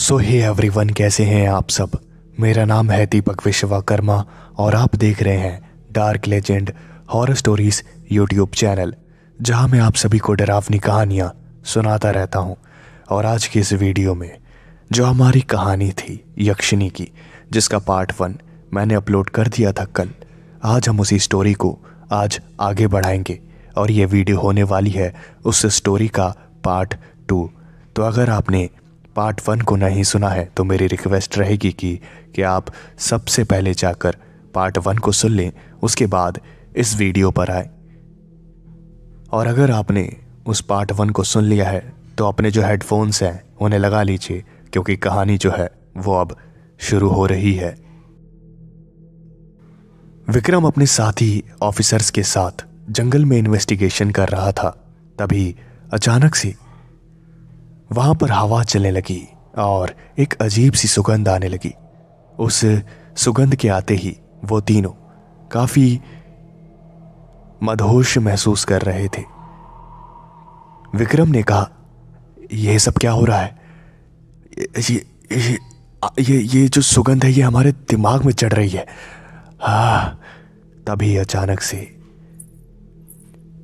सो hey everyone कैसे हैं आप सब मेरा नाम है दीपक विश्वकर्मा और आप देख रहे हैं dark legend horror stories YouTube channel जहां मैं आप सभी को डरावनी कहानियां सुनाता रहता हूं और आज की इस वीडियो में जो हमारी कहानी थी यक्षिणी की जिसका पार्ट वन मैंने अपलोड कर दिया था कल आज हम उसी स्टोरी को आज आगे बढ़ाएंगे और ये वीडियो होने वाली है उस स्टोरी का पार्ट टू तो अगर आपने पार्ट वन को नहीं सुना है तो मेरी रिक्वेस्ट रहेगी कि कि आप सबसे पहले जाकर पार्ट वन को सुन लें उसके बाद इस वीडियो पर आए और अगर आपने उस पार्ट वन को सुन लिया है तो अपने जो हेडफोन्स हैं उन्हें लगा लीजिए क्योंकि कहानी जो है वो अब शुरू हो रही है विक्रम अपने साथी ऑफिसर्स के साथ जंगल में इन्वेस्टिगेशन कर रहा था तभी अचानक से वहां पर हवा चलने लगी और एक अजीब सी सुगंध आने लगी उस सुगंध के आते ही वो तीनों काफी मधोश महसूस कर रहे थे विक्रम ने कहा यह सब क्या हो रहा है ये ये ये, ये जो सुगंध है ये हमारे दिमाग में चढ़ रही है हा तभी अचानक से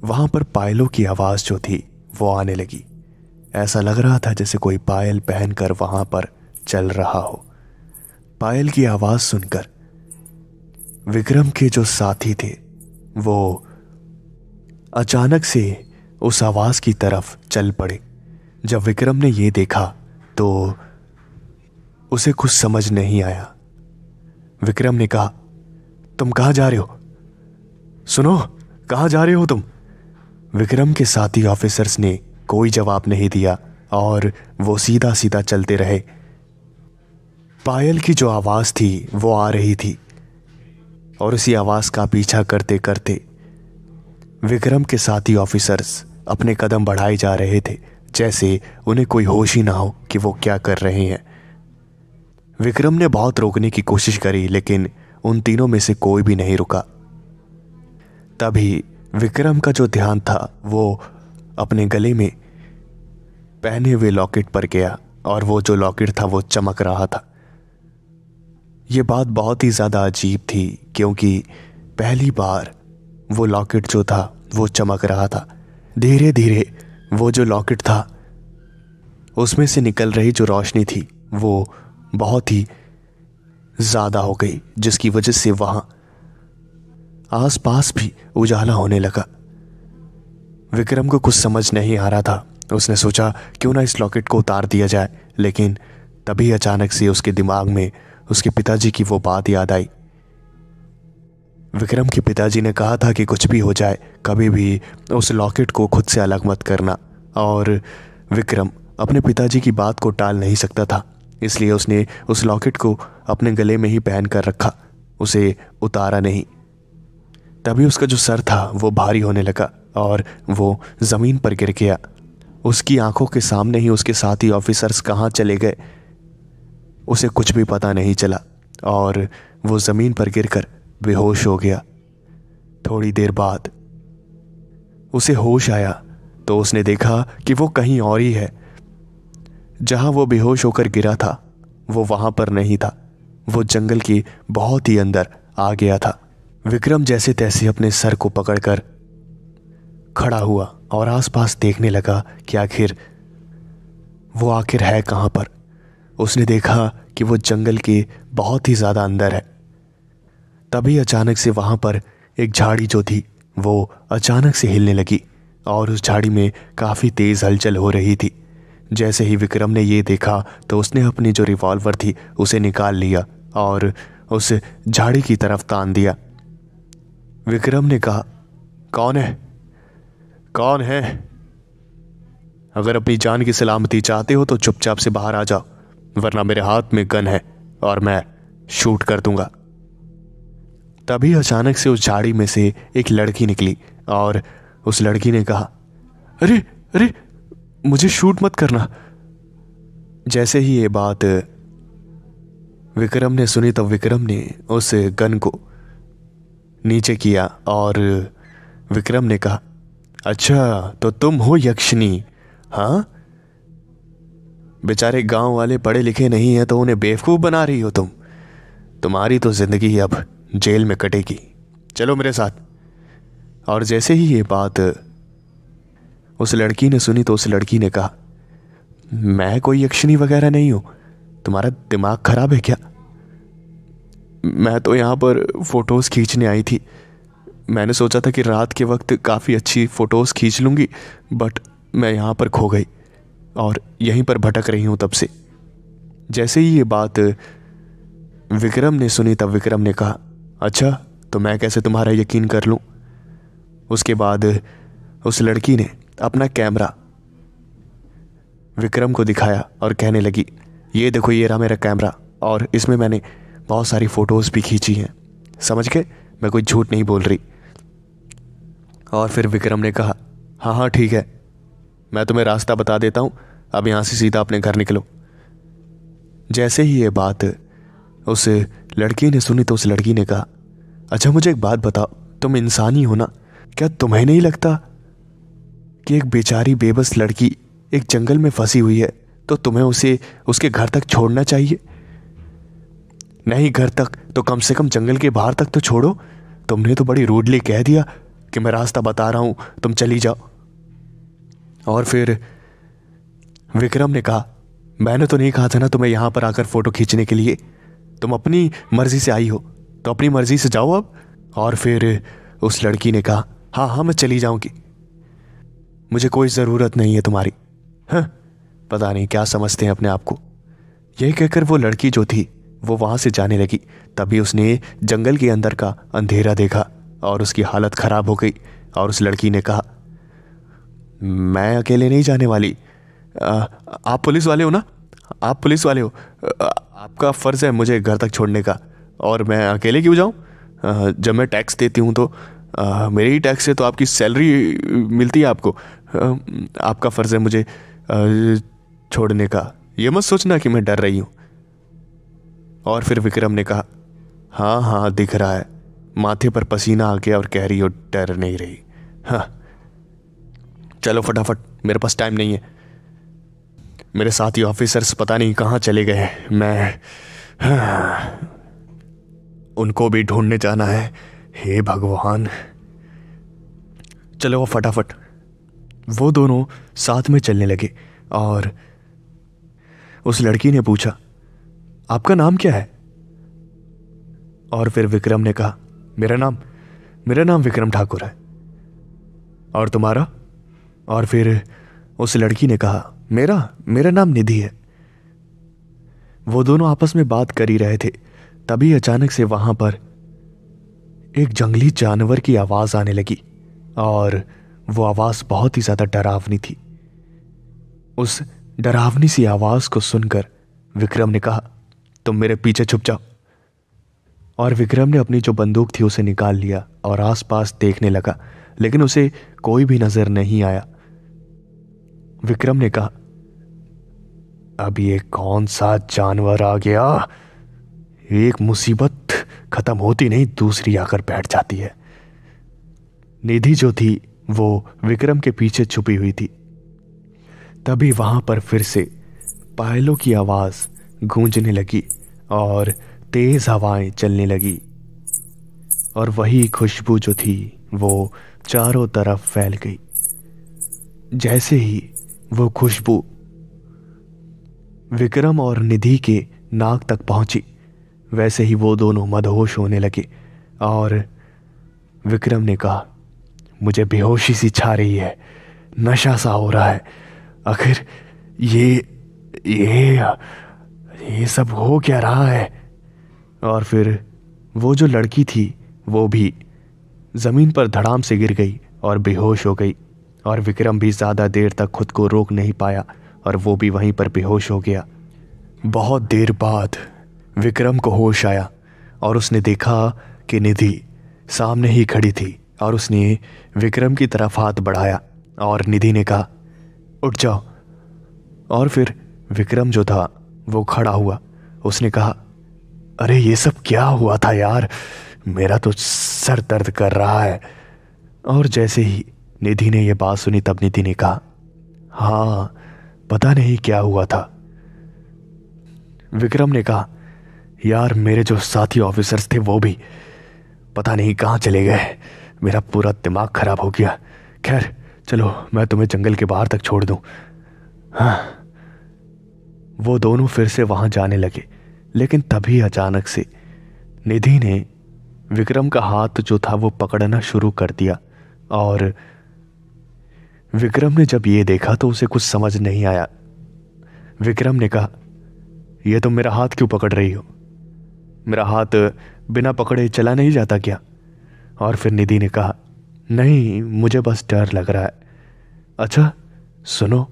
वहां पर पायलों की आवाज जो थी वो आने लगी ऐसा लग रहा था जैसे कोई पायल पहनकर वहां पर चल रहा हो पायल की आवाज सुनकर विक्रम के जो साथी थे वो अचानक से उस आवाज की तरफ चल पड़े जब विक्रम ने यह देखा तो उसे कुछ समझ नहीं आया विक्रम ने कहा तुम कहां जा रहे हो सुनो कहां जा रहे हो तुम विक्रम के साथी ऑफिसर्स ने कोई जवाब नहीं दिया और वो सीधा सीधा चलते रहे पायल की जो आवाज़ थी वो आ रही थी और उसी आवाज़ का पीछा करते करते विक्रम के साथी ऑफिसर्स अपने कदम बढ़ाए जा रहे थे जैसे उन्हें कोई होश ही ना हो कि वो क्या कर रहे हैं विक्रम ने बहुत रोकने की कोशिश करी लेकिन उन तीनों में से कोई भी नहीं रुका तभी विक्रम का जो ध्यान था वो अपने गले में पहने हुए लॉकेट पर गया और वो जो लॉकेट था वो चमक रहा था ये बात बहुत ही ज़्यादा अजीब थी क्योंकि पहली बार वो लॉकेट जो था वो चमक रहा था धीरे धीरे वो जो लॉकेट था उसमें से निकल रही जो रोशनी थी वो बहुत ही ज़्यादा हो गई जिसकी वजह से वहाँ आसपास भी उजाला होने लगा विक्रम को कुछ समझ नहीं आ रहा था उसने सोचा क्यों ना इस लॉकेट को उतार दिया जाए लेकिन तभी अचानक से उसके दिमाग में उसके पिताजी की वो बात याद आई विक्रम के पिताजी ने कहा था कि कुछ भी हो जाए कभी भी उस लॉकेट को खुद से अलग मत करना और विक्रम अपने पिताजी की बात को टाल नहीं सकता था इसलिए उसने उस लॉकेट को अपने गले में ही पहन कर रखा उसे उतारा नहीं तभी उसका जो सर था वो भारी होने लगा और वो ज़मीन पर गिर गया उसकी आंखों के सामने ही उसके साथी ऑफिसर्स कहाँ चले गए उसे कुछ भी पता नहीं चला और वो ज़मीन पर गिरकर बेहोश हो गया थोड़ी देर बाद उसे होश आया तो उसने देखा कि वो कहीं और ही है जहाँ वो बेहोश होकर गिरा था वो वहाँ पर नहीं था वो जंगल के बहुत ही अंदर आ गया था विक्रम जैसे तैसे अपने सर को पकड़कर खड़ा हुआ और आसपास देखने लगा कि आखिर वो आखिर है कहाँ पर उसने देखा कि वो जंगल के बहुत ही ज़्यादा अंदर है तभी अचानक से वहाँ पर एक झाड़ी जो थी वो अचानक से हिलने लगी और उस झाड़ी में काफ़ी तेज़ हलचल हो रही थी जैसे ही विक्रम ने ये देखा तो उसने अपनी जो रिवॉल्वर थी उसे निकाल लिया और उस झाड़ी की तरफ तान दिया विक्रम ने कहा कौन है कौन है अगर अपनी जान की सलामती चाहते हो तो चुपचाप से बाहर आ जाओ वरना मेरे हाथ में गन है और मैं शूट कर दूंगा तभी अचानक से उस झाड़ी में से एक लड़की निकली और उस लड़की ने कहा अरे अरे मुझे शूट मत करना जैसे ही ये बात विक्रम ने सुनी तब विक्रम ने उस गन को नीचे किया और विक्रम ने कहा अच्छा तो तुम हो यक्षिणी हाँ बेचारे गांव वाले पढ़े लिखे नहीं हैं तो उन्हें बेवकूफ़ बना रही हो तुम तुम्हारी तो ज़िंदगी अब जेल में कटेगी चलो मेरे साथ और जैसे ही ये बात उस लड़की ने सुनी तो उस लड़की ने कहा मैं कोई यक्षिणी वगैरह नहीं हूं तुम्हारा दिमाग खराब है क्या मैं तो यहां पर फोटोज़ खींचने आई थी मैंने सोचा था कि रात के वक्त काफ़ी अच्छी फ़ोटोज़ खींच लूँगी बट मैं यहाँ पर खो गई और यहीं पर भटक रही हूँ तब से जैसे ही ये बात विक्रम ने सुनी तब विक्रम ने कहा अच्छा तो मैं कैसे तुम्हारा यकीन कर लूँ उसके बाद उस लड़की ने अपना कैमरा विक्रम को दिखाया और कहने लगी ये देखो ये रहा मेरा कैमरा और इसमें मैंने बहुत सारी फ़ोटोज़ भी खींची हैं समझ के मैं कोई झूठ नहीं बोल रही और फिर विक्रम ने कहा हाँ हाँ ठीक है मैं तुम्हें रास्ता बता देता हूँ अब यहाँ से सीधा अपने घर निकलो जैसे ही ये बात उस लड़की ने सुनी तो उस लड़की ने कहा अच्छा मुझे एक बात बताओ तुम इंसान ही हो ना क्या तुम्हें नहीं लगता कि एक बेचारी बेबस लड़की एक जंगल में फंसी हुई है तो तुम्हें उसे उसके घर तक छोड़ना चाहिए नहीं घर तक तो कम से कम जंगल के बाहर तक तो छोड़ो तुमने तो बड़ी रूडली कह दिया कि मैं रास्ता बता रहा हूं तुम चली जाओ और फिर विक्रम ने कहा मैंने तो नहीं कहा था ना तुम्हें यहां पर आकर फ़ोटो खींचने के लिए तुम अपनी मर्ज़ी से आई हो तो अपनी मर्ज़ी से जाओ अब और फिर उस लड़की ने कहा हाँ हाँ मैं चली जाऊंगी मुझे कोई ज़रूरत नहीं है तुम्हारी हाँ पता नहीं क्या समझते हैं अपने आप को यही कहकर वो लड़की जो थी वो वहां से जाने लगी तभी उसने जंगल के अंदर का अंधेरा देखा और उसकी हालत ख़राब हो गई और उस लड़की ने कहा मैं अकेले नहीं जाने वाली आ, आप पुलिस वाले हो ना आप पुलिस वाले हो आ, आपका फ़र्ज़ है मुझे घर तक छोड़ने का और मैं अकेले क्यों जाऊँ जब मैं टैक्स देती हूँ तो आ, मेरे ही टैक्स से तो आपकी सैलरी मिलती है आपको आ, आपका फ़र्ज़ है मुझे आ, छोड़ने का ये मत सोचना कि मैं डर रही हूँ और फिर विक्रम ने कहा हाँ हाँ दिख रहा है माथे पर पसीना आ गया और कह रही हो डर नहीं रही हाँ चलो फटाफट मेरे पास टाइम नहीं है मेरे साथी ऑफिसर्स पता नहीं कहाँ चले गए मैं हाँ, उनको भी ढूंढने जाना है हे भगवान चलो वो फटाफट वो दोनों साथ में चलने लगे और उस लड़की ने पूछा आपका नाम क्या है और फिर विक्रम ने कहा मेरा नाम मेरा नाम विक्रम ठाकुर है और तुम्हारा और फिर उस लड़की ने कहा मेरा मेरा नाम निधि है वो दोनों आपस में बात कर ही रहे थे तभी अचानक से वहां पर एक जंगली जानवर की आवाज आने लगी और वो आवाज बहुत ही ज्यादा डरावनी थी उस डरावनी सी आवाज को सुनकर विक्रम ने कहा तुम मेरे पीछे छुप जाओ और विक्रम ने अपनी जो बंदूक थी उसे निकाल लिया और आसपास देखने लगा लेकिन उसे कोई भी नजर नहीं आया विक्रम ने कहा अब ये कौन सा जानवर आ गया एक मुसीबत खत्म होती नहीं दूसरी आकर बैठ जाती है निधि जो थी वो विक्रम के पीछे छुपी हुई थी तभी वहां पर फिर से पायलों की आवाज गूंजने लगी और तेज हवाएं चलने लगी और वही खुशबू जो थी वो चारों तरफ फैल गई जैसे ही वो खुशबू विक्रम और निधि के नाक तक पहुंची वैसे ही वो दोनों मदहोश होने लगे और विक्रम ने कहा मुझे बेहोशी सी छा रही है नशा सा हो रहा है आखिर ये ये ये सब हो क्या रहा है और फिर वो जो लड़की थी वो भी ज़मीन पर धड़ाम से गिर गई और बेहोश हो गई और विक्रम भी ज़्यादा देर तक खुद को रोक नहीं पाया और वो भी वहीं पर बेहोश हो गया बहुत देर बाद विक्रम को होश आया और उसने देखा कि निधि सामने ही खड़ी थी और उसने विक्रम की तरफ हाथ बढ़ाया और निधि ने कहा उठ जाओ और फिर विक्रम जो था वो खड़ा हुआ उसने कहा अरे ये सब क्या हुआ था यार मेरा तो सर दर्द कर रहा है और जैसे ही निधि ने यह बात सुनी तब निधि ने कहा हाँ पता नहीं क्या हुआ था विक्रम ने कहा यार मेरे जो साथी ऑफिसर्स थे वो भी पता नहीं कहाँ चले गए मेरा पूरा दिमाग खराब हो गया खैर चलो मैं तुम्हें जंगल के बाहर तक छोड़ दूँ हाँ वो दोनों फिर से वहाँ जाने लगे लेकिन तभी अचानक से निधि ने विक्रम का हाथ जो था वो पकड़ना शुरू कर दिया और विक्रम ने जब ये देखा तो उसे कुछ समझ नहीं आया विक्रम ने कहा यह तुम तो मेरा हाथ क्यों पकड़ रही हो मेरा हाथ बिना पकड़े चला नहीं जाता क्या और फिर निधि ने कहा नहीं मुझे बस डर लग रहा है अच्छा सुनो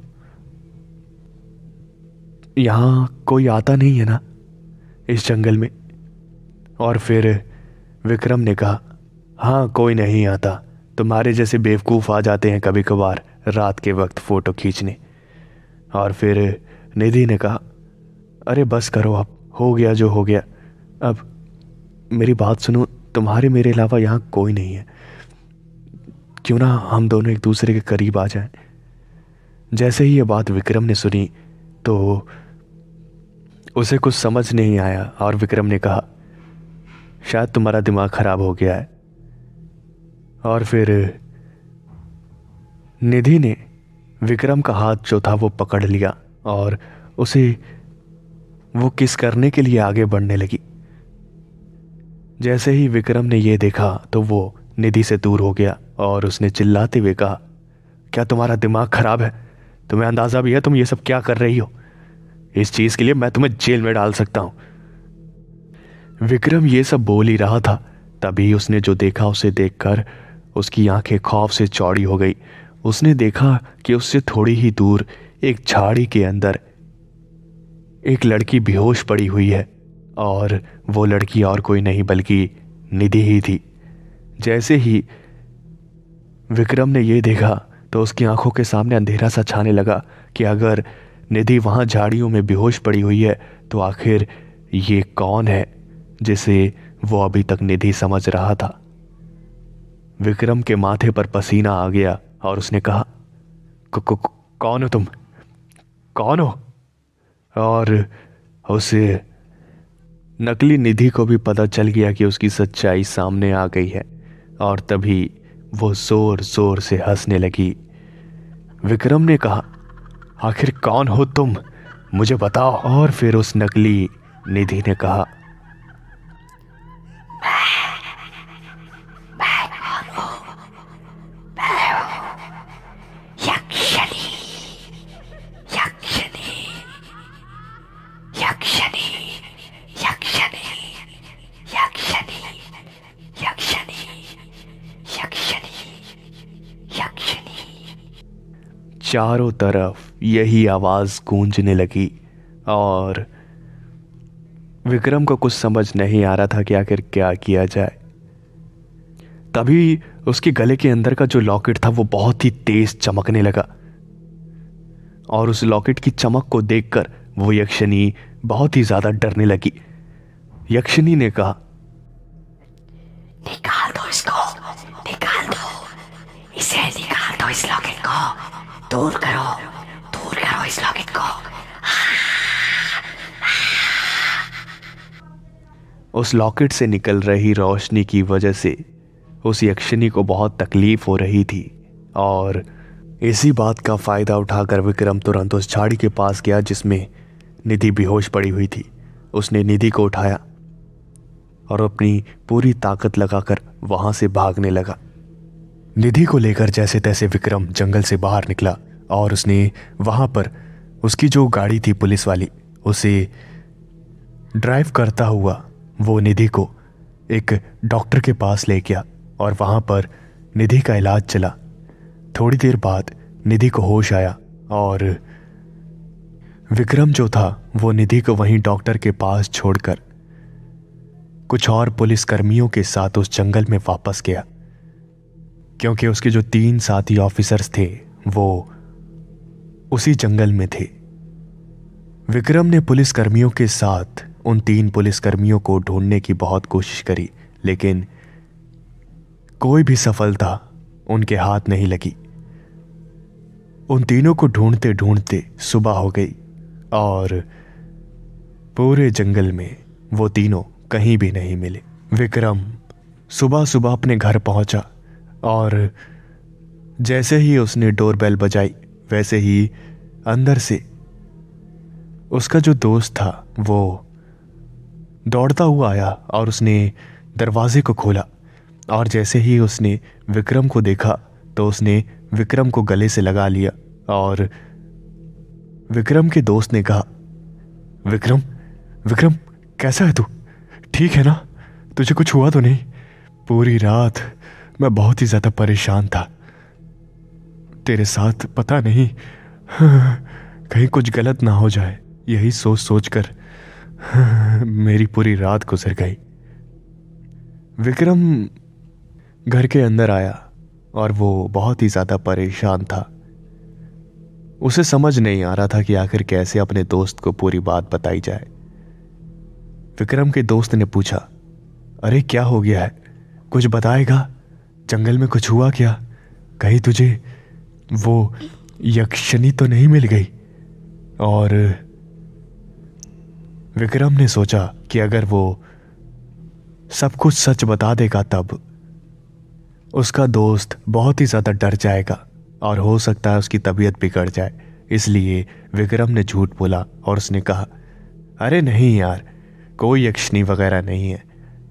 यहाँ कोई आता नहीं है ना इस जंगल में और फिर विक्रम ने कहा हाँ कोई नहीं आता तुम्हारे जैसे बेवकूफ़ आ जाते हैं कभी कभार रात के वक्त फ़ोटो खींचने और फिर निधि ने कहा अरे बस करो अब हो गया जो हो गया अब मेरी बात सुनो तुम्हारे मेरे अलावा यहाँ कोई नहीं है क्यों ना हम दोनों एक दूसरे के करीब आ जाएं जैसे ही ये बात विक्रम ने सुनी तो उसे कुछ समझ नहीं आया और विक्रम ने कहा शायद तुम्हारा दिमाग खराब हो गया है और फिर निधि ने विक्रम का हाथ जो था वो पकड़ लिया और उसे वो किस करने के लिए आगे बढ़ने लगी जैसे ही विक्रम ने यह देखा तो वो निधि से दूर हो गया और उसने चिल्लाते हुए कहा क्या तुम्हारा दिमाग खराब है तुम्हें अंदाज़ा भी है तुम ये सब क्या कर रही हो इस चीज के लिए मैं तुम्हें जेल में डाल सकता हूं विक्रम ये सब बोल ही रहा था तभी उसने जो देखा उसे देखकर उसकी आंखें खौफ से चौड़ी हो गई उसने देखा कि उससे थोड़ी ही दूर एक झाड़ी के अंदर एक लड़की बेहोश पड़ी हुई है और वो लड़की और कोई नहीं बल्कि निधि ही थी जैसे ही विक्रम ने यह देखा तो उसकी आंखों के सामने अंधेरा सा छाने लगा कि अगर निधि वहाँ झाड़ियों में बेहोश पड़ी हुई है तो आखिर ये कौन है जिसे वो अभी तक निधि समझ रहा था विक्रम के माथे पर पसीना आ गया और उसने कहा कौन हो तुम कौन हो और उस नकली निधि को भी पता चल गया कि उसकी सच्चाई सामने आ गई है और तभी वो जोर जोर से हंसने लगी विक्रम ने कहा आखिर कौन हो तुम मुझे बताओ और फिर उस नकली निधि ने कहा चारों तरफ यही आवाज़ गूंजने लगी और विक्रम को कुछ समझ नहीं आ रहा था कि आखिर क्या किया जाए तभी उसके गले के अंदर का जो लॉकेट था वो बहुत ही तेज चमकने लगा और उस लॉकेट की चमक को देखकर वो यक्षिनी बहुत ही ज़्यादा डरने लगी यक्षिनी ने कहा निकाल दो इसको निकाल दो इसे निकाल दो इस लॉकेट को दूर करो noise like a cock. उस लॉकेट से निकल रही रोशनी की वजह से उस यक्षिणी को बहुत तकलीफ हो रही थी और इसी बात का फ़ायदा उठाकर विक्रम तुरंत उस झाड़ी के पास गया जिसमें निधि बेहोश पड़ी हुई थी उसने निधि को उठाया और अपनी पूरी ताकत लगाकर वहां से भागने लगा निधि को लेकर जैसे तैसे विक्रम जंगल से बाहर निकला और उसने वहाँ पर उसकी जो गाड़ी थी पुलिस वाली उसे ड्राइव करता हुआ वो निधि को एक डॉक्टर के पास ले गया और वहाँ पर निधि का इलाज चला थोड़ी देर बाद निधि को होश आया और विक्रम जो था वो निधि को वहीं डॉक्टर के पास छोड़कर कुछ और पुलिसकर्मियों के साथ उस जंगल में वापस गया क्योंकि उसके जो तीन साथी ऑफिसर्स थे वो उसी जंगल में थे विक्रम ने पुलिसकर्मियों के साथ उन तीन पुलिसकर्मियों को ढूंढने की बहुत कोशिश करी लेकिन कोई भी सफलता उनके हाथ नहीं लगी उन तीनों को ढूंढते ढूंढते सुबह हो गई और पूरे जंगल में वो तीनों कहीं भी नहीं मिले विक्रम सुबह सुबह अपने घर पहुंचा और जैसे ही उसने डोरबेल बजाई वैसे ही अंदर से उसका जो दोस्त था वो दौड़ता हुआ आया और उसने दरवाजे को खोला और जैसे ही उसने विक्रम को देखा तो उसने विक्रम को गले से लगा लिया और विक्रम के दोस्त ने कहा विक्रम विक्रम कैसा है तू ठीक है ना तुझे कुछ हुआ तो नहीं पूरी रात मैं बहुत ही ज़्यादा परेशान था तेरे साथ पता नहीं कहीं कुछ गलत ना हो जाए यही सोच सोच कर मेरी पूरी रात गुजर गई विक्रम घर के अंदर आया और वो बहुत ही ज़्यादा परेशान था उसे समझ नहीं आ रहा था कि आखिर कैसे अपने दोस्त को पूरी बात बताई जाए विक्रम के दोस्त ने पूछा अरे क्या हो गया है कुछ बताएगा जंगल में कुछ हुआ क्या कहीं तुझे वो यक्षनी तो नहीं मिल गई और विक्रम ने सोचा कि अगर वो सब कुछ सच बता देगा तब उसका दोस्त बहुत ही ज़्यादा डर जाएगा और हो सकता है उसकी तबीयत बिगड़ जाए इसलिए विक्रम ने झूठ बोला और उसने कहा अरे नहीं यार कोई यक्षनी वगैरह नहीं है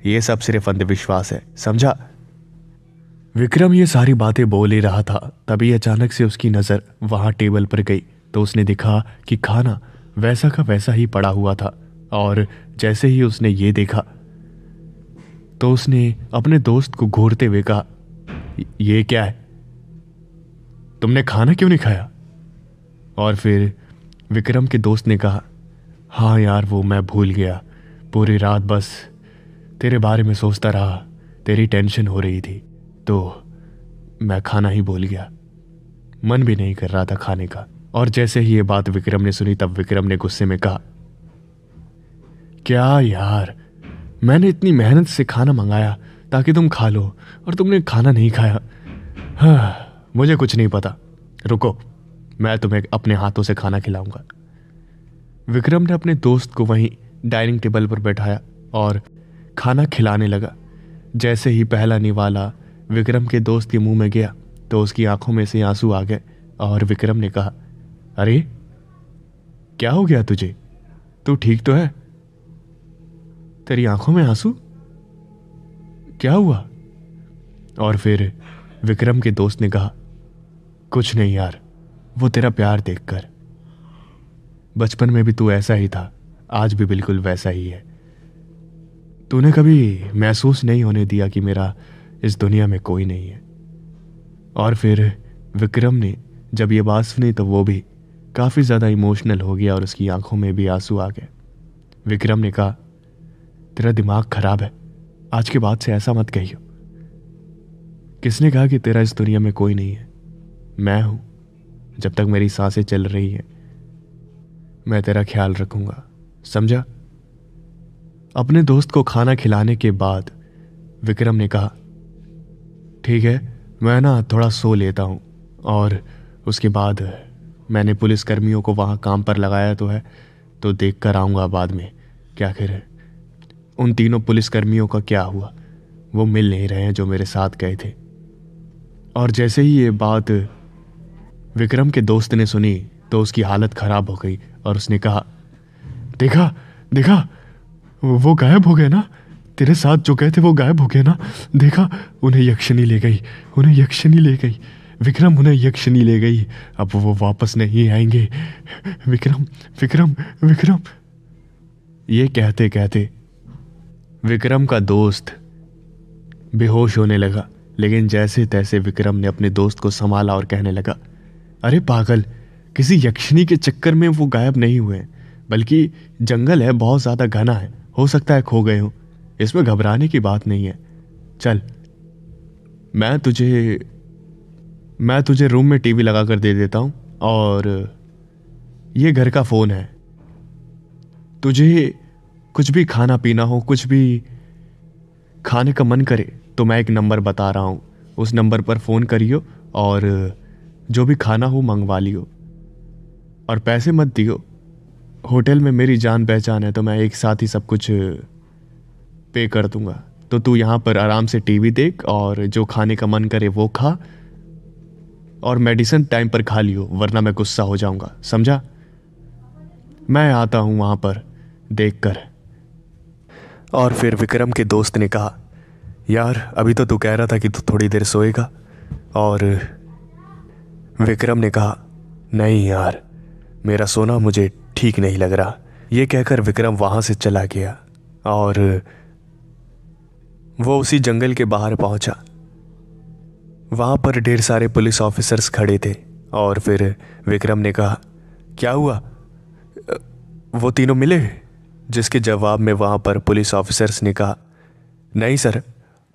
ये सब सिर्फ अंधविश्वास है समझा विक्रम ये सारी बातें बोल ही रहा था तभी अचानक से उसकी नज़र वहाँ टेबल पर गई तो उसने देखा कि खाना वैसा का वैसा ही पड़ा हुआ था और जैसे ही उसने ये देखा तो उसने अपने दोस्त को घूरते हुए कहा ये क्या है तुमने खाना क्यों नहीं खाया और फिर विक्रम के दोस्त ने कहा हाँ यार वो मैं भूल गया पूरी रात बस तेरे बारे में सोचता रहा तेरी टेंशन हो रही थी तो मैं खाना ही भूल गया मन भी नहीं कर रहा था खाने का और जैसे ही ये बात विक्रम ने सुनी तब विक्रम ने गुस्से में कहा क्या यार मैंने इतनी मेहनत से खाना मंगाया ताकि तुम खा लो और तुमने खाना नहीं खाया हाँ, मुझे कुछ नहीं पता रुको मैं तुम्हें अपने हाथों से खाना खिलाऊंगा विक्रम ने अपने दोस्त को वहीं डाइनिंग टेबल पर बैठाया और खाना खिलाने लगा जैसे ही पहला निवाला विक्रम के दोस्त के मुंह में गया तो उसकी आंखों में से आंसू आ गए और विक्रम ने कहा अरे क्या हो गया तुझे तू ठीक तो है तेरी आंखों में आंसू क्या हुआ और फिर विक्रम के दोस्त ने कहा कुछ नहीं यार वो तेरा प्यार देखकर बचपन में भी तू ऐसा ही था आज भी बिल्कुल वैसा ही है तूने कभी महसूस नहीं होने दिया कि मेरा इस दुनिया में कोई नहीं है और फिर विक्रम ने जब ये बात सुनी तो वो भी काफ़ी ज़्यादा इमोशनल हो गया और उसकी आंखों में भी आंसू आ गए विक्रम ने कहा तेरा दिमाग खराब है आज के बाद से ऐसा मत कहियो किसने कहा कि तेरा इस दुनिया में कोई नहीं है मैं हूँ जब तक मेरी सांसें चल रही हैं मैं तेरा ख्याल रखूँगा समझा अपने दोस्त को खाना खिलाने के बाद विक्रम ने कहा ठीक है मैं ना थोड़ा सो लेता हूँ और उसके बाद मैंने पुलिस कर्मियों को वहाँ काम पर लगाया तो है तो देख कर आऊँगा बाद में क्या फिर उन तीनों पुलिस कर्मियों का क्या हुआ वो मिल नहीं रहे हैं जो मेरे साथ गए थे और जैसे ही ये बात विक्रम के दोस्त ने सुनी तो उसकी हालत ख़राब हो गई और उसने कहा देखा देखा वो गायब हो गए ना तेरे साथ जो गए थे वो गायब हो गए ना देखा उन्हें यक्षिणी ले गई उन्हें यक्षिणी ले गई विक्रम उन्हें यक्षिणी ले गई अब वो वापस नहीं आएंगे विक्रम विक्रम विक्रम ये कहते कहते विक्रम का दोस्त बेहोश होने लगा लेकिन जैसे तैसे विक्रम ने अपने दोस्त को संभाला और कहने लगा अरे पागल किसी यक्षिणी के चक्कर में वो गायब नहीं हुए बल्कि जंगल है बहुत ज़्यादा घना है हो सकता है खो गए हों इसमें घबराने की बात नहीं है चल मैं तुझे मैं तुझे रूम में टीवी लगा कर दे देता हूँ और ये घर का फ़ोन है तुझे कुछ भी खाना पीना हो कुछ भी खाने का मन करे तो मैं एक नंबर बता रहा हूँ उस नंबर पर फ़ोन करियो और जो भी खाना हो मंगवा लियो और पैसे मत दियो होटल में मेरी जान पहचान है तो मैं एक साथ ही सब कुछ पे कर दूंगा तो तू यहाँ पर आराम से टीवी देख और जो खाने का मन करे वो खा और मेडिसिन टाइम पर खा लियो वरना मैं गुस्सा हो जाऊंगा समझा मैं आता हूँ वहाँ पर देख कर और फिर विक्रम के दोस्त ने कहा यार अभी तो तू कह रहा था कि तू थोड़ी देर सोएगा और विक्रम ने कहा नहीं यार मेरा सोना मुझे ठीक नहीं लग रहा ये कहकर विक्रम वहाँ से चला गया और वो उसी जंगल के बाहर पहुंचा वहां पर ढेर सारे पुलिस ऑफिसर्स खड़े थे और फिर विक्रम ने कहा क्या हुआ वो तीनों मिले जिसके जवाब में वहाँ पर पुलिस ऑफिसर्स ने कहा नहीं सर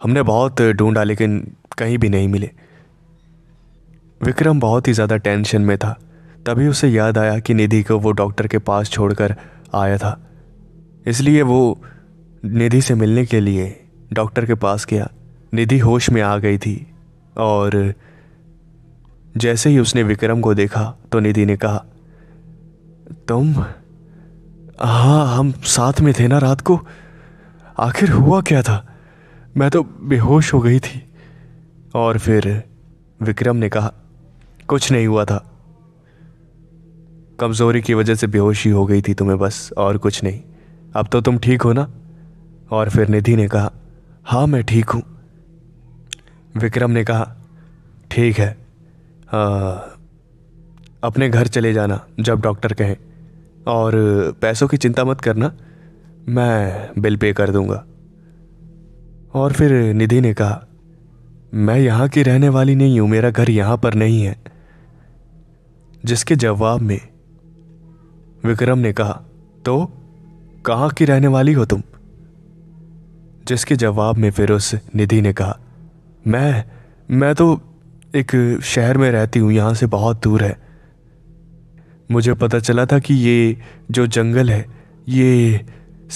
हमने बहुत ढूंढा लेकिन कहीं भी नहीं मिले विक्रम बहुत ही ज़्यादा टेंशन में था तभी उसे याद आया कि निधि को वो डॉक्टर के पास छोड़कर आया था इसलिए वो निधि से मिलने के लिए डॉक्टर के पास गया निधि होश में आ गई थी और जैसे ही उसने विक्रम को देखा तो निधि ने कहा तुम हाँ हम साथ में थे ना रात को आखिर हुआ क्या था मैं तो बेहोश हो गई थी और फिर विक्रम ने कहा कुछ नहीं हुआ था कमज़ोरी की वजह से बेहोशी हो गई थी तुम्हें बस और कुछ नहीं अब तो तुम ठीक हो ना और फिर निधि ने कहा हाँ मैं ठीक हूँ विक्रम ने कहा ठीक है आ, अपने घर चले जाना जब डॉक्टर कहें और पैसों की चिंता मत करना मैं बिल पे कर दूंगा और फिर निधि ने कहा मैं यहाँ की रहने वाली नहीं हूँ मेरा घर यहाँ पर नहीं है जिसके जवाब में विक्रम ने कहा तो कहाँ की रहने वाली हो तुम जिसके जवाब में फिर उस निधि ने कहा मैं मैं तो एक शहर में रहती हूँ यहाँ से बहुत दूर है मुझे पता चला था कि ये जो जंगल है ये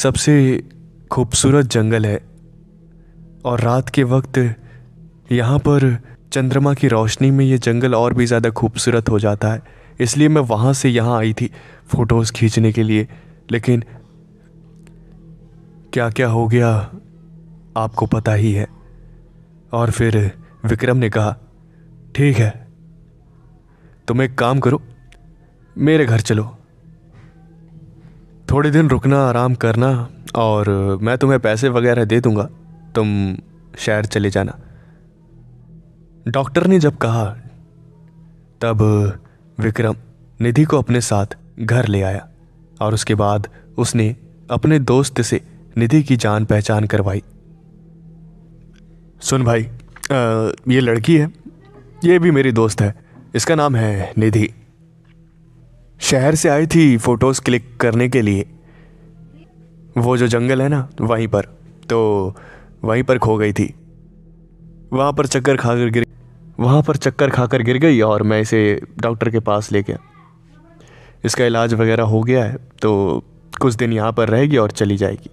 सबसे खूबसूरत जंगल है और रात के वक्त यहाँ पर चंद्रमा की रोशनी में ये जंगल और भी ज़्यादा खूबसूरत हो जाता है इसलिए मैं वहाँ से यहाँ आई थी फ़ोटोज़ खींचने के लिए लेकिन क्या क्या हो गया आपको पता ही है और फिर विक्रम ने कहा ठीक है तुम एक काम करो मेरे घर चलो थोड़े दिन रुकना आराम करना और मैं तुम्हें पैसे वगैरह दे दूंगा तुम शहर चले जाना डॉक्टर ने जब कहा तब विक्रम निधि को अपने साथ घर ले आया और उसके बाद उसने अपने दोस्त से निधि की जान पहचान करवाई सुन भाई आ, ये लड़की है ये भी मेरी दोस्त है इसका नाम है निधि शहर से आई थी फ़ोटोज़ क्लिक करने के लिए वो जो जंगल है ना वहीं पर तो वहीं पर खो गई थी वहाँ पर चक्कर खा कर गिर वहाँ पर चक्कर खाकर गिर गई और मैं इसे डॉक्टर के पास ले गया इसका इलाज वगैरह हो गया है तो कुछ दिन यहाँ पर रहेगी और चली जाएगी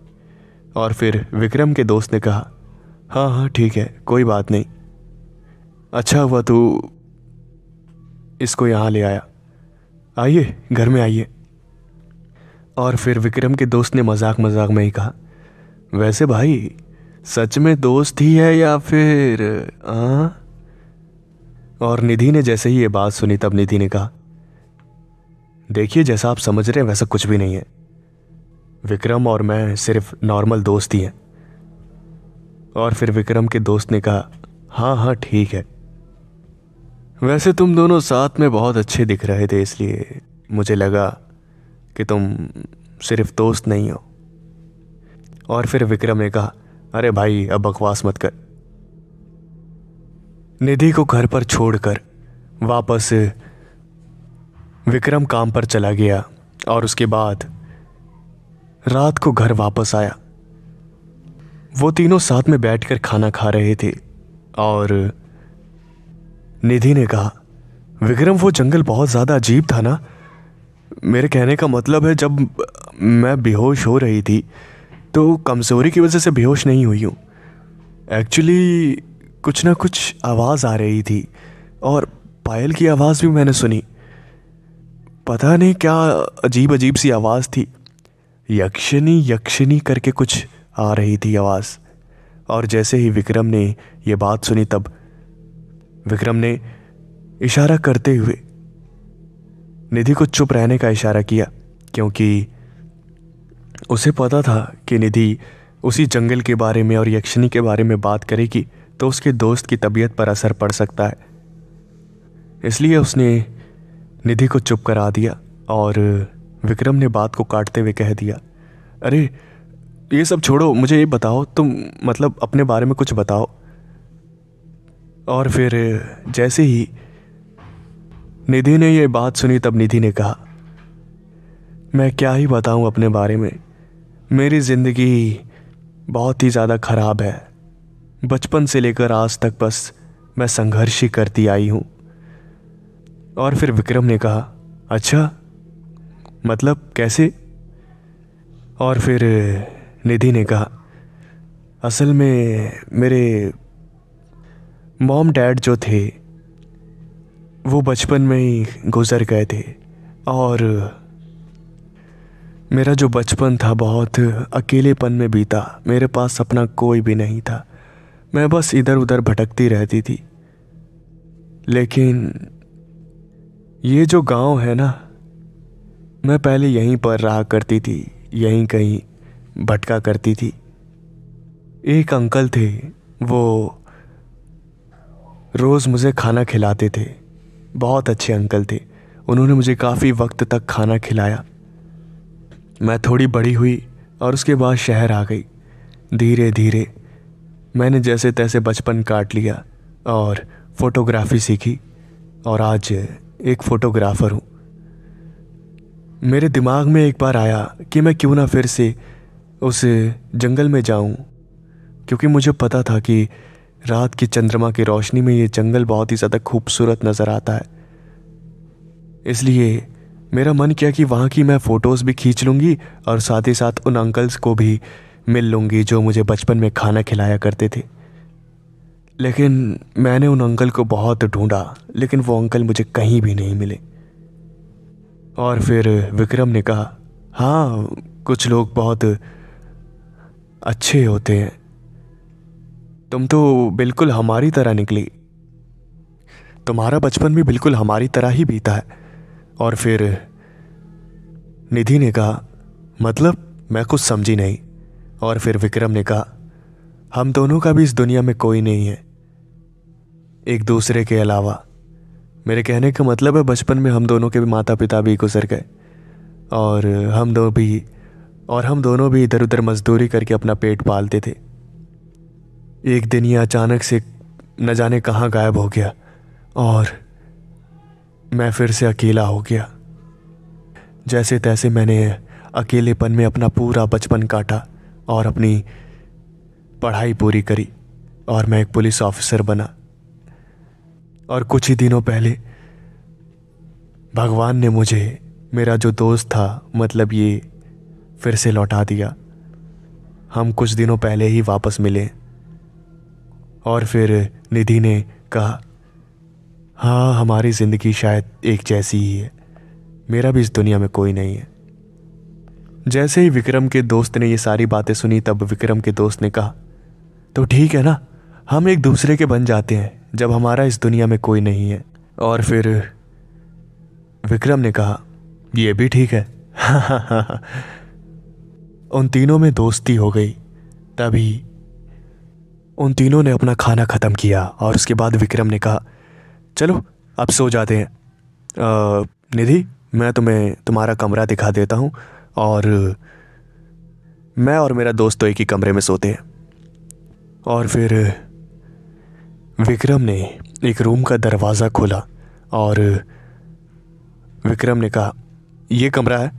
और फिर विक्रम के दोस्त ने कहा हाँ हाँ ठीक है कोई बात नहीं अच्छा हुआ तू इसको यहाँ ले आया आइए घर में आइए और फिर विक्रम के दोस्त ने मजाक मजाक में ही कहा वैसे भाई सच में दोस्त ही है या फिर आ? और निधि ने जैसे ही ये बात सुनी तब निधि ने कहा देखिए जैसा आप समझ रहे हैं वैसा कुछ भी नहीं है विक्रम और मैं सिर्फ नॉर्मल दोस्त ही हैं और फिर विक्रम के दोस्त ने कहा हाँ हाँ ठीक है वैसे तुम दोनों साथ में बहुत अच्छे दिख रहे थे इसलिए मुझे लगा कि तुम सिर्फ दोस्त नहीं हो और फिर विक्रम ने कहा अरे भाई अब बकवास मत कर निधि को घर पर छोड़कर वापस विक्रम काम पर चला गया और उसके बाद रात को घर वापस आया वो तीनों साथ में बैठकर खाना खा रहे थे और निधि ने कहा विक्रम वो जंगल बहुत ज़्यादा अजीब था ना मेरे कहने का मतलब है जब मैं बेहोश हो रही थी तो कमज़ोरी की वजह से बेहोश नहीं हुई हूँ एक्चुअली कुछ ना कुछ आवाज़ आ रही थी और पायल की आवाज़ भी मैंने सुनी पता नहीं क्या अजीब अजीब सी आवाज़ थी यक्षिणी यक्षिणी करके कुछ आ रही थी आवाज़ और जैसे ही विक्रम ने यह बात सुनी तब विक्रम ने इशारा करते हुए निधि को चुप रहने का इशारा किया क्योंकि उसे पता था कि निधि उसी जंगल के बारे में और यक्षिणी के बारे में बात करेगी तो उसके दोस्त की तबीयत पर असर पड़ सकता है इसलिए उसने निधि को चुप करा दिया और विक्रम ने बात को काटते हुए कह दिया अरे ये सब छोड़ो मुझे ये बताओ तुम मतलब अपने बारे में कुछ बताओ और फिर जैसे ही निधि ने यह बात सुनी तब निधि ने कहा मैं क्या ही बताऊं अपने बारे में मेरी ज़िंदगी बहुत ही ज़्यादा ख़राब है बचपन से लेकर आज तक बस मैं संघर्ष ही करती आई हूँ और फिर विक्रम ने कहा अच्छा मतलब कैसे और फिर निधि ने कहा असल में मेरे मॉम डैड जो थे वो बचपन में ही गुजर गए थे और मेरा जो बचपन था बहुत अकेलेपन में बीता मेरे पास अपना कोई भी नहीं था मैं बस इधर उधर भटकती रहती थी लेकिन ये जो गांव है ना मैं पहले यहीं पर रहा करती थी यहीं कहीं भटका करती थी एक अंकल थे वो रोज़ मुझे खाना खिलाते थे बहुत अच्छे अंकल थे उन्होंने मुझे काफ़ी वक्त तक खाना खिलाया मैं थोड़ी बड़ी हुई और उसके बाद शहर आ गई धीरे धीरे मैंने जैसे तैसे बचपन काट लिया और फोटोग्राफी सीखी और आज एक फ़ोटोग्राफ़र हूँ मेरे दिमाग में एक बार आया कि मैं क्यों ना फिर से उस जंगल में जाऊं क्योंकि मुझे पता था कि रात के चंद्रमा की रोशनी में ये जंगल बहुत ही ज़्यादा खूबसूरत नज़र आता है इसलिए मेरा मन किया कि वहाँ की मैं फ़ोटोज़ भी खींच लूँगी और साथ ही साथ उन अंकल्स को भी मिल लूँगी जो मुझे बचपन में खाना खिलाया करते थे लेकिन मैंने उन अंकल को बहुत ढूंढा लेकिन वो अंकल मुझे कहीं भी नहीं मिले और फिर विक्रम ने कहा हाँ कुछ लोग बहुत अच्छे होते हैं तुम तो बिल्कुल हमारी तरह निकली तुम्हारा बचपन भी बिल्कुल हमारी तरह ही बीता है और फिर निधि ने कहा मतलब मैं कुछ समझी नहीं और फिर विक्रम ने कहा हम दोनों का भी इस दुनिया में कोई नहीं है एक दूसरे के अलावा मेरे कहने का मतलब है बचपन में हम दोनों के भी माता पिता भी गुजर गए और हम दो भी और हम दोनों भी इधर उधर मजदूरी करके अपना पेट पालते थे एक दिन ये अचानक से न जाने कहाँ गायब हो गया और मैं फिर से अकेला हो गया जैसे तैसे मैंने अकेलेपन में अपना पूरा बचपन काटा और अपनी पढ़ाई पूरी करी और मैं एक पुलिस ऑफिसर बना और कुछ ही दिनों पहले भगवान ने मुझे मेरा जो दोस्त था मतलब ये फिर से लौटा दिया हम कुछ दिनों पहले ही वापस मिले और फिर निधि ने कहा हाँ हमारी ज़िंदगी शायद एक जैसी ही है मेरा भी इस दुनिया में कोई नहीं है जैसे ही विक्रम के दोस्त ने ये सारी बातें सुनी तब विक्रम के दोस्त ने कहा तो ठीक है ना हम एक दूसरे के बन जाते हैं जब हमारा इस दुनिया में कोई नहीं है और फिर विक्रम ने कहा यह भी ठीक है उन तीनों में दोस्ती हो गई तभी उन तीनों ने अपना खाना ख़त्म किया और उसके बाद विक्रम ने कहा चलो अब सो जाते हैं निधि मैं तुम्हें तुम्हारा कमरा दिखा देता हूँ और मैं और मेरा दोस्त तो एक ही कमरे में सोते हैं और फिर विक्रम ने एक रूम का दरवाज़ा खोला और विक्रम ने कहा यह कमरा है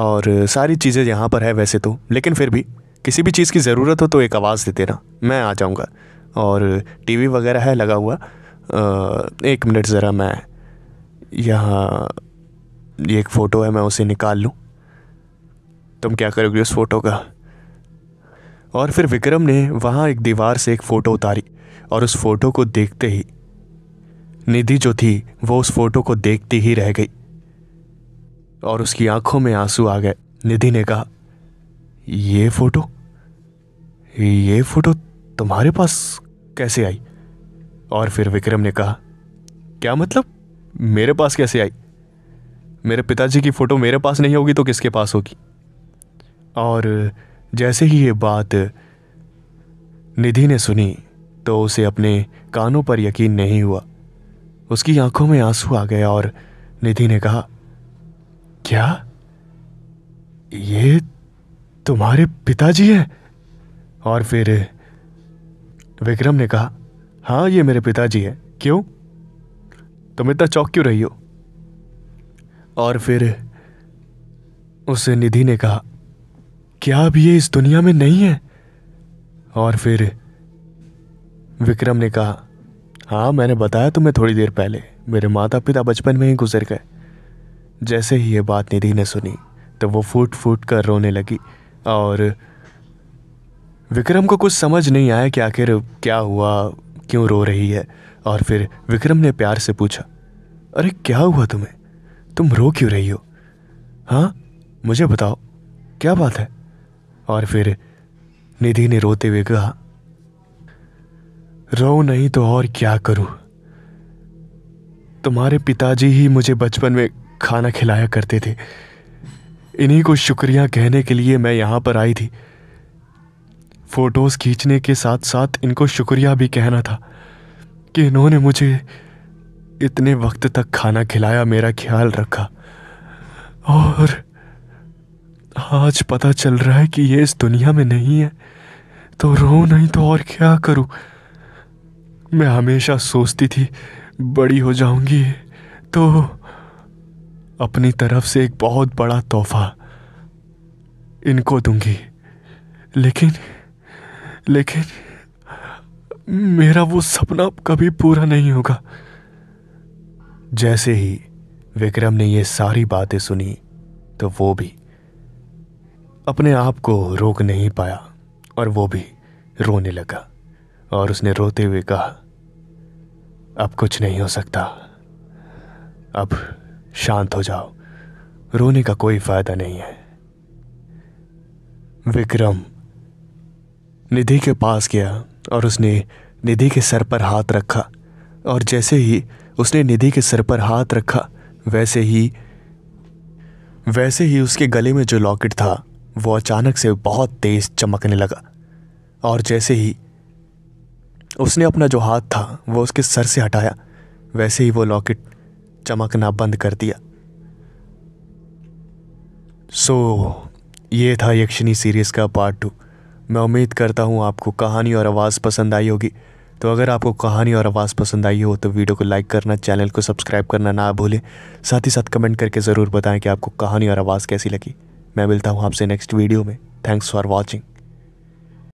और सारी चीज़ें यहाँ पर है वैसे तो लेकिन फिर भी किसी भी चीज़ की ज़रूरत हो तो एक आवाज़ दे देना मैं आ जाऊँगा और टीवी वगैरह है लगा हुआ एक मिनट ज़रा मैं यहाँ ये एक फ़ोटो है मैं उसे निकाल लूँ तुम क्या करोगे उस फ़ोटो का और फिर विक्रम ने वहाँ एक दीवार से एक फ़ोटो उतारी और उस फ़ोटो को देखते ही निधि जो थी वो उस फ़ोटो को देखती ही रह गई और उसकी आंखों में आंसू आ गए निधि ने कहा ये फोटो ये फोटो तुम्हारे पास कैसे आई और फिर विक्रम ने कहा क्या मतलब मेरे पास कैसे आई मेरे पिताजी की फ़ोटो मेरे पास नहीं होगी तो किसके पास होगी और जैसे ही ये बात निधि ने सुनी तो उसे अपने कानों पर यकीन नहीं हुआ उसकी आंखों में आंसू आ गए और निधि ने कहा क्या ये तुम्हारे पिताजी हैं और फिर विक्रम ने कहा हाँ ये मेरे पिताजी हैं क्यों तुम इतना चौक क्यों रही हो और फिर उस निधि ने कहा क्या अब ये इस दुनिया में नहीं है और फिर विक्रम ने कहा हाँ मैंने बताया तुम्हें थोड़ी देर पहले मेरे माता पिता बचपन में ही गुजर गए जैसे ही ये बात निधि ने सुनी तो वो फूट फूट कर रोने लगी और विक्रम को कुछ समझ नहीं आया कि आखिर क्या हुआ क्यों रो रही है और फिर विक्रम ने प्यार से पूछा अरे क्या हुआ तुम्हें तुम रो क्यों रही हो हाँ मुझे बताओ क्या बात है और फिर निधि ने रोते हुए कहा रो नहीं तो और क्या करूं तुम्हारे पिताजी ही मुझे बचपन में खाना खिलाया करते थे इन्हीं को शुक्रिया कहने के लिए मैं यहाँ पर आई थी फोटोज़ खींचने के साथ साथ इनको शुक्रिया भी कहना था कि इन्होंने मुझे इतने वक्त तक खाना खिलाया मेरा ख्याल रखा और आज पता चल रहा है कि ये इस दुनिया में नहीं है तो रो नहीं तो और क्या करूं मैं हमेशा सोचती थी बड़ी हो जाऊंगी तो अपनी तरफ से एक बहुत बड़ा तोहफा इनको दूंगी लेकिन लेकिन मेरा वो सपना कभी पूरा नहीं होगा जैसे ही विक्रम ने ये सारी बातें सुनी तो वो भी अपने आप को रोक नहीं पाया और वो भी रोने लगा और उसने रोते हुए कहा अब कुछ नहीं हो सकता अब शांत हो जाओ रोने का कोई फायदा नहीं है विक्रम निधि के पास गया और उसने निधि के सर पर हाथ रखा और जैसे ही उसने निधि के सर पर हाथ रखा वैसे ही वैसे ही उसके गले में जो लॉकेट था वो अचानक से बहुत तेज चमकने लगा और जैसे ही उसने अपना जो हाथ था वो उसके सर से हटाया वैसे ही वो लॉकेट चमकना बंद कर दिया सो so, ये था यक्षिणी सीरीज़ का पार्ट टू मैं उम्मीद करता हूँ आपको कहानी और आवाज़ पसंद आई होगी तो अगर आपको कहानी और आवाज़ पसंद आई हो तो वीडियो को लाइक करना चैनल को सब्सक्राइब करना ना भूलें साथ ही साथ कमेंट करके ज़रूर बताएं कि आपको कहानी और आवाज़ कैसी लगी मैं मिलता हूँ आपसे नेक्स्ट वीडियो में थैंक्स फॉर वॉचिंग